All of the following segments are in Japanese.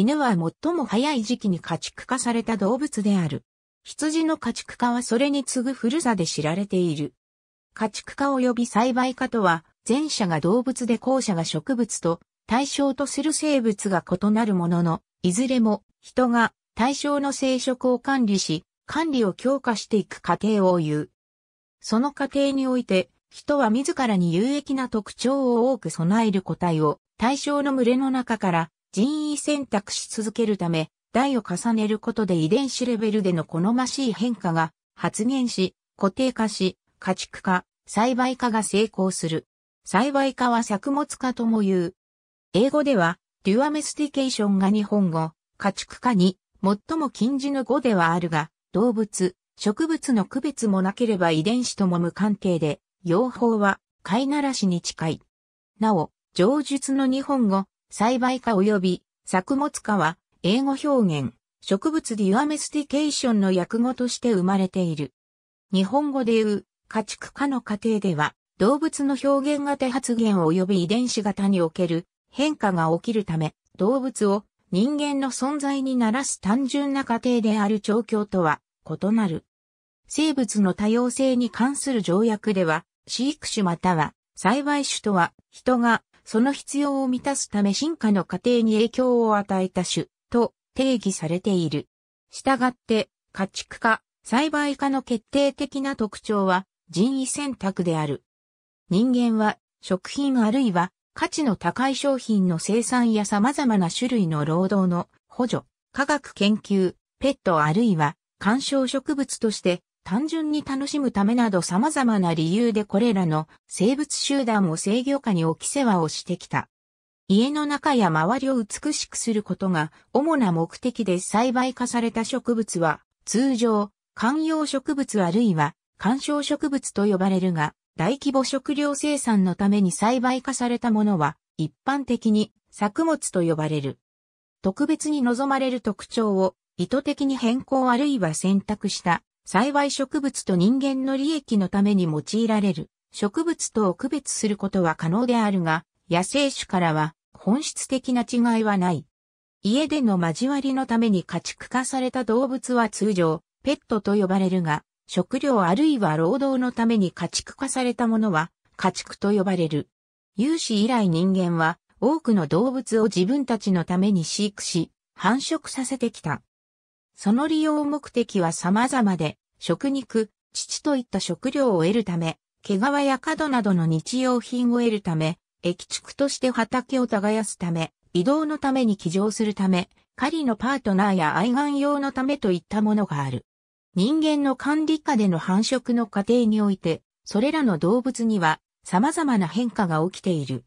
犬は最も早い時期に家畜化された動物である。羊の家畜化はそれに次ぐ古さで知られている。家畜化及び栽培化とは、前者が動物で後者が植物と対象とする生物が異なるものの、いずれも人が対象の生殖を管理し、管理を強化していく過程を言う。その過程において、人は自らに有益な特徴を多く備える個体を対象の群れの中から人為選択し続けるため、代を重ねることで遺伝子レベルでの好ましい変化が発現し、固定化し、家畜化、栽培化が成功する。栽培化は作物化とも言う。英語では、デュアメスティケーションが日本語、家畜化に、最も近似の語ではあるが、動物、植物の区別もなければ遺伝子とも無関係で、用法は、飼いならしに近い。なお、上述の日本語、栽培化及び作物化は英語表現、植物デュアメスティケーションの訳語として生まれている。日本語で言う家畜化の過程では動物の表現型発現及び遺伝子型における変化が起きるため動物を人間の存在にならす単純な過程である調教とは異なる。生物の多様性に関する条約では飼育種または栽培種とは人がその必要を満たすため進化の過程に影響を与えた種と定義されている。したがって、家畜化、栽培化の決定的な特徴は人為選択である。人間は食品あるいは価値の高い商品の生産や様々な種類の労働の補助、科学研究、ペットあるいは観賞植物として単純に楽しむためなど様々な理由でこれらの生物集団を制御下に置き世話をしてきた。家の中や周りを美しくすることが主な目的で栽培化された植物は通常、観葉植物あるいは観賞植物と呼ばれるが、大規模食料生産のために栽培化されたものは一般的に作物と呼ばれる。特別に望まれる特徴を意図的に変更あるいは選択した幸い植物と人間の利益のために用いられる植物とを区別することは可能であるが、野生種からは本質的な違いはない。家での交わりのために家畜化された動物は通常、ペットと呼ばれるが、食料あるいは労働のために家畜化されたものは、家畜と呼ばれる。有史以来人間は、多くの動物を自分たちのために飼育し、繁殖させてきた。その利用目的は様々で、食肉、乳といった食料を得るため、毛皮や角などの日用品を得るため、駅畜として畑を耕すため、移動のために騎乗するため、狩りのパートナーや愛玩用のためといったものがある。人間の管理下での繁殖の過程において、それらの動物には様々な変化が起きている。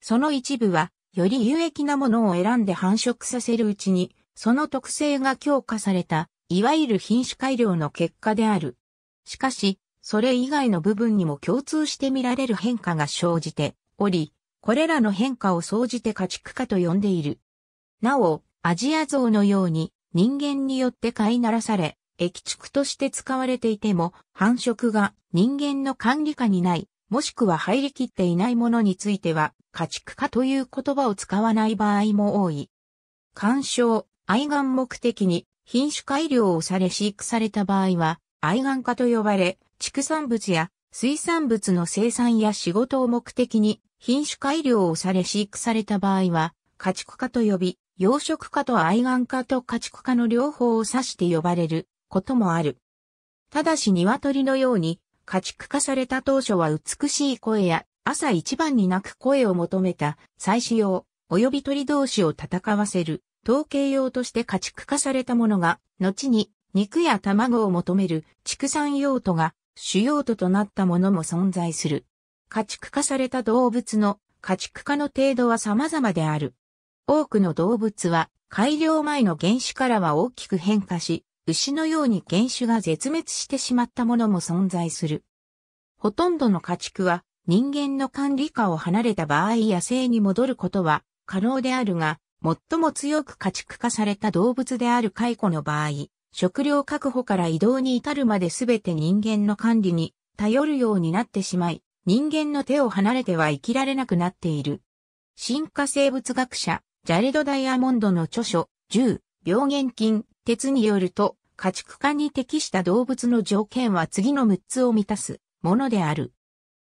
その一部は、より有益なものを選んで繁殖させるうちに、その特性が強化された、いわゆる品種改良の結果である。しかし、それ以外の部分にも共通して見られる変化が生じており、これらの変化を総じて家畜化と呼んでいる。なお、アジアゾウのように人間によって飼いならされ、液畜として使われていても、繁殖が人間の管理下にない、もしくは入りきっていないものについては、家畜化という言葉を使わない場合も多い。干渉、愛玩目的に品種改良をされ飼育された場合は、愛玩化と呼ばれ、畜産物や水産物の生産や仕事を目的に品種改良をされ飼育された場合は、家畜化と呼び、養殖化と愛玩化と家畜化の両方を指して呼ばれることもある。ただし鶏のように家畜化された当初は美しい声や朝一番に鳴く声を求めた再使用及び鳥同士を戦わせる統計用として家畜化されたものが、後に肉や卵を求める畜産用途が主用途となったものも存在する。家畜化された動物の家畜化の程度は様々である。多くの動物は改良前の原種からは大きく変化し、牛のように原種が絶滅してしまったものも存在する。ほとんどの家畜は人間の管理下を離れた場合野生に戻ることは可能であるが、最も強く家畜化された動物であるコの場合、食料確保から移動に至るまで全て人間の管理に頼るようになってしまい、人間の手を離れては生きられなくなっている。進化生物学者、ジャレド・ダイヤモンドの著書、銃、病原菌、鉄によると、家畜化に適した動物の条件は次の6つを満たすものである。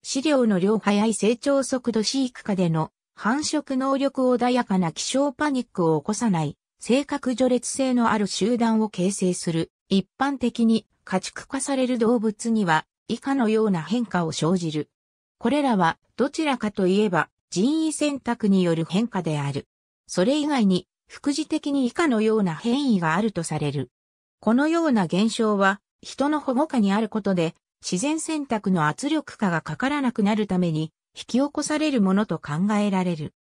飼料の量早い成長速度飼育下での繁殖能力穏やかな気象パニックを起こさない、性格序列性のある集団を形成する、一般的に家畜化される動物には以下のような変化を生じる。これらはどちらかといえば人為選択による変化である。それ以外に副次的に以下のような変異があるとされる。このような現象は人の保護下にあることで自然選択の圧力下がかからなくなるために引き起こされるものと考えられる。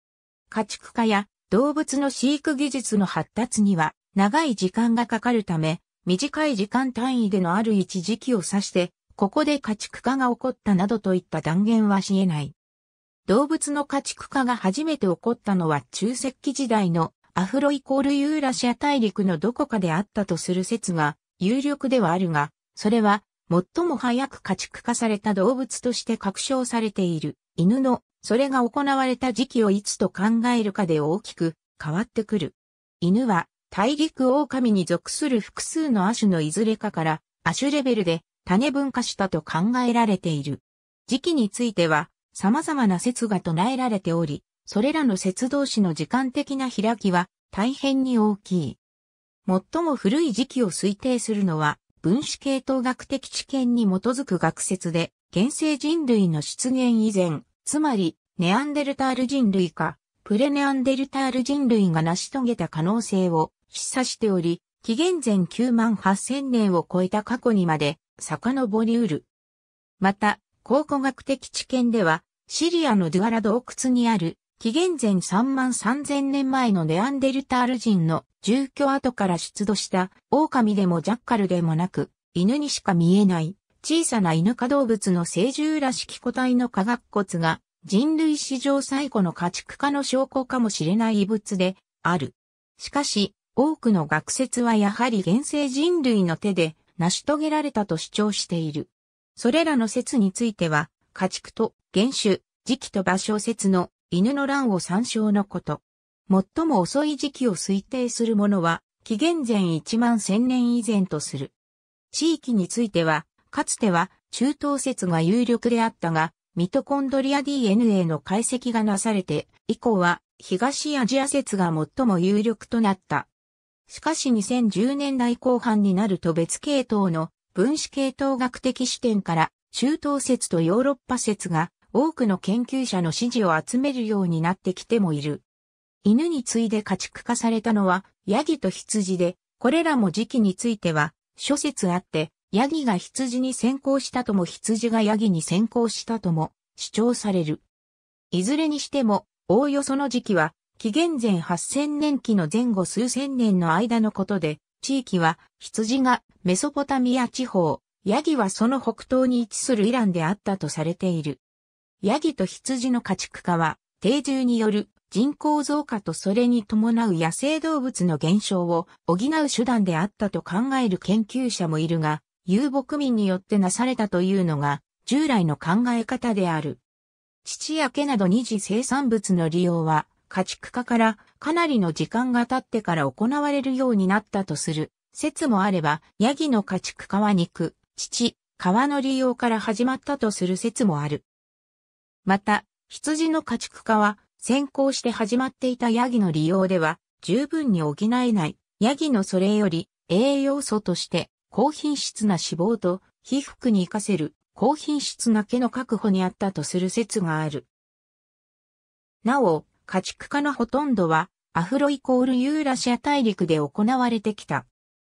家畜化や動物の飼育技術の発達には長い時間がかかるため、短い時間単位でのある一時期を指して、ここで家畜化が起こったなどといった断言はし得ない。動物の家畜化が初めて起こったのは中石器時代のアフロイコールユーラシア大陸のどこかであったとする説が有力ではあるが、それは最も早く家畜化された動物として確証されている。犬の、それが行われた時期をいつと考えるかで大きく変わってくる。犬は、大陸狼に属する複数の亜種のいずれかから、亜種レベルで種分化したと考えられている。時期については、様々な説が唱えられており、それらの説同士の時間的な開きは大変に大きい。最も古い時期を推定するのは、分子系統学的知見に基づく学説で、現世人類の出現以前、つまり、ネアンデルタール人類か、プレネアンデルタール人類が成し遂げた可能性を示唆しており、紀元前9万8000年を超えた過去にまで遡りうる。また、考古学的知見では、シリアのドゥアラ洞窟にある、紀元前3万3000年前のネアンデルタール人の住居跡から出土した、狼でもジャッカルでもなく、犬にしか見えない小さな犬科動物の成獣らしき個体の化学骨が人類史上最古の家畜化の証拠かもしれない遺物である。しかし、多くの学説はやはり現世人類の手で成し遂げられたと主張している。それらの説については、家畜と原種、時期と場所説の犬の乱を参照のこと。最も遅い時期を推定するものは、紀元前1万1000年以前とする。地域については、かつては中等説が有力であったが、ミトコンドリア DNA の解析がなされて、以降は東アジア説が最も有力となった。しかし2010年代後半になると別系統の分子系統学的視点から中東説とヨーロッパ説が多くの研究者の支持を集めるようになってきてもいる。犬に次いで家畜化されたのはヤギと羊で、これらも時期については諸説あって、ヤギが羊に先行したとも羊がヤギに先行したとも主張される。いずれにしても、おおよその時期は、紀元前8000年期の前後数千年の間のことで、地域は羊がメソポタミア地方、ヤギはその北東に位置するイランであったとされている。ヤギと羊の家畜化は、定住による人口増加とそれに伴う野生動物の減少を補う手段であったと考える研究者もいるが、遊牧民によってなされたというのが、従来の考え方である。父や毛など二次生産物の利用は、家畜化からかなりの時間が経ってから行われるようになったとする説もあれば、ヤギの家畜化は肉、土、皮の利用から始まったとする説もある。また、羊の家畜化は先行して始まっていたヤギの利用では十分に補えないヤギのそれより栄養素として高品質な脂肪と被膚に活かせる高品質な毛の確保にあったとする説がある。なお、家畜化のほとんどはアフロイコールユーラシア大陸で行われてきた。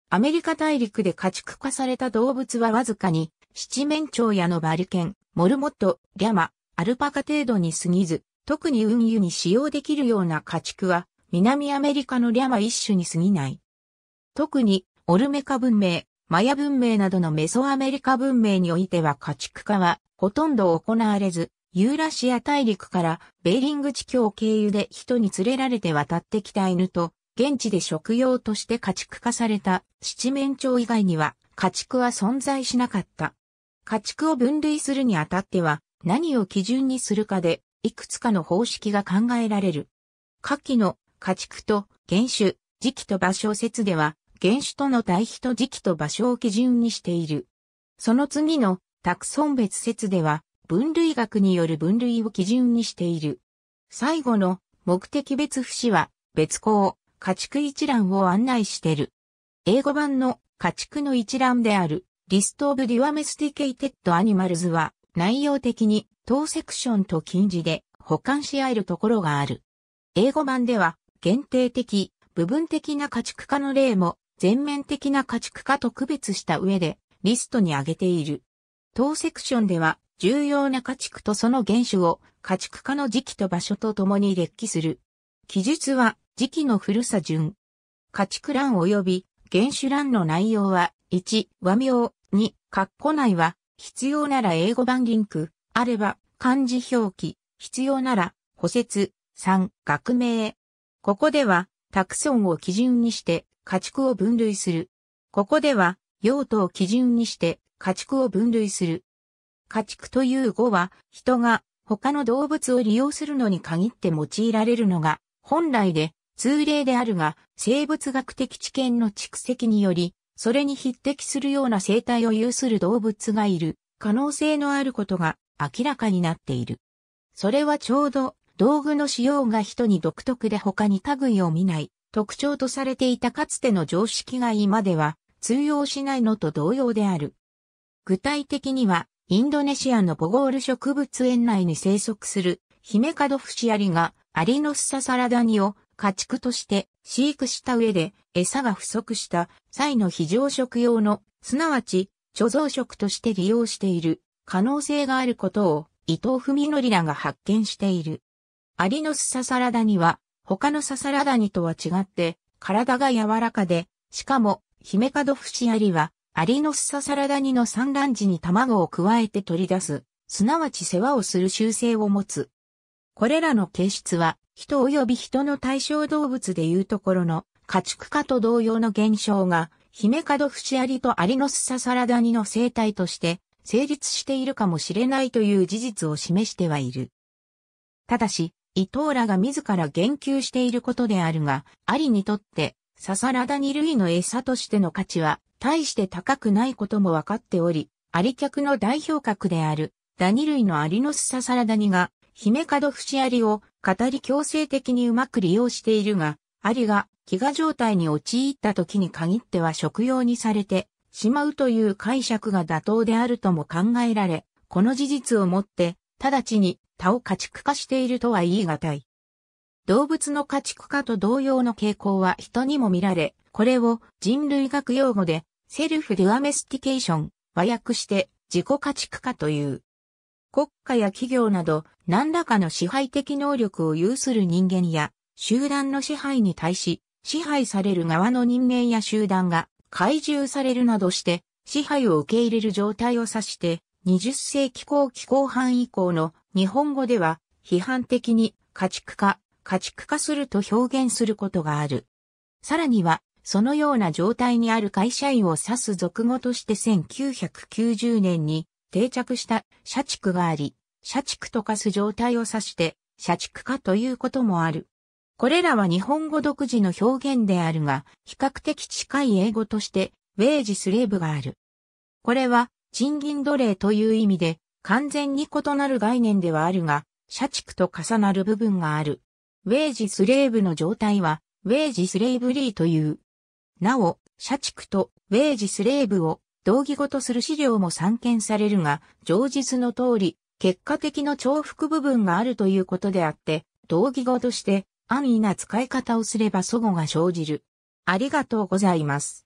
アメリカ大陸で家畜化された動物はわずかに七面鳥やのバリケン、モルモット、リャマ、アルパカ程度に過ぎず、特に運輸に使用できるような家畜は南アメリカのリャマ一種に過ぎない。特にオルメカ文明、マヤ文明などのメソアメリカ文明においては家畜化はほとんど行われず、ユーラシア大陸からベーリング地境経由で人に連れられて渡ってきた犬と、現地で食用として家畜化された七面鳥以外には家畜は存在しなかった。家畜を分類するにあたっては何を基準にするかでいくつかの方式が考えられる。下記の家畜と原種、時期と場所説では原種との対比と時期と場所を基準にしている。その次のタクソン別説では、分類学による分類を基準にしている。最後の目的別不死は、別項、家畜一覧を案内してる。英語版の家畜の一覧である、リストオブディワメスティケイテッドアニマルズは、内容的に当セクションと近似で保管し合えるところがある。英語版では、限定的、部分的な家畜化の例も全面的な家畜化と区別した上でリストに挙げている。当セクションでは重要な家畜とその原種を家畜化の時期と場所とともに列記する。記述は時期の古さ順。家畜欄及び原種欄の内容は1、和名2、括弧内は必要なら英語版リンク、あれば漢字表記、必要なら補説、3、学名。ここでは、タクソンを基準にして、家畜を分類する。ここでは、用途を基準にして家畜を分類する。家畜という語は、人が他の動物を利用するのに限って用いられるのが、本来で通例であるが、生物学的知見の蓄積により、それに匹敵するような生態を有する動物がいる可能性のあることが明らかになっている。それはちょうど道具の使用が人に独特で他に類を見ない特徴とされていたかつての常識が今では通用しないのと同様である。具体的には、インドネシアのボゴール植物園内に生息するヒメカドフシアリがアリノスササラダニを家畜として飼育した上で餌が不足した際の非常食用のすなわち貯蔵食として利用している可能性があることを伊藤文則らが発見している。アリノスササラダニは他のササラダニとは違って体が柔らかで、しかもヒメカドフシアリはアリノスササラダニの産卵時に卵を加えて取り出す、すなわち世話をする習性を持つ。これらの形質は人及び人の対象動物でいうところの家畜化と同様の現象がヒメカドフシアリとアリノスササラダニの生態として成立しているかもしれないという事実を示してはいる。ただし、伊藤らが自ら言及していることであるが、アリにとって、ササラダニ類の餌としての価値は、大して高くないことも分かっており、アリ客の代表格である、ダニ類のアリノスササラダニが、ヒメカドフシアリを語り強制的にうまく利用しているが、アリが飢餓状態に陥った時に限っては食用にされてしまうという解釈が妥当であるとも考えられ、この事実をもって、直ちに他を家畜化しているとは言い難い。動物の家畜化と同様の傾向は人にも見られ、これを人類学用語でセルフデュアメスティケーション、和訳して自己家畜化という。国家や企業など何らかの支配的能力を有する人間や集団の支配に対し支配される側の人間や集団が怪獣されるなどして支配を受け入れる状態を指して20世紀後期後半以降の日本語では批判的に家畜化、家畜化すると表現することがある。さらには、そのような状態にある会社員を指す俗語として1990年に定着した社畜があり、社畜と化す状態を指して社畜化ということもある。これらは日本語独自の表現であるが、比較的近い英語として、ウェージスレーブがある。これは、賃金奴隷という意味で、完全に異なる概念ではあるが、社畜と重なる部分がある。ウェージスレーブの状態は、ウェージスレイブリーという。なお、社畜とウェージスレーブを同義語とする資料も散見されるが、上述の通り、結果的の重複部分があるということであって、同義語として安易な使い方をすれば祖語が生じる。ありがとうございます。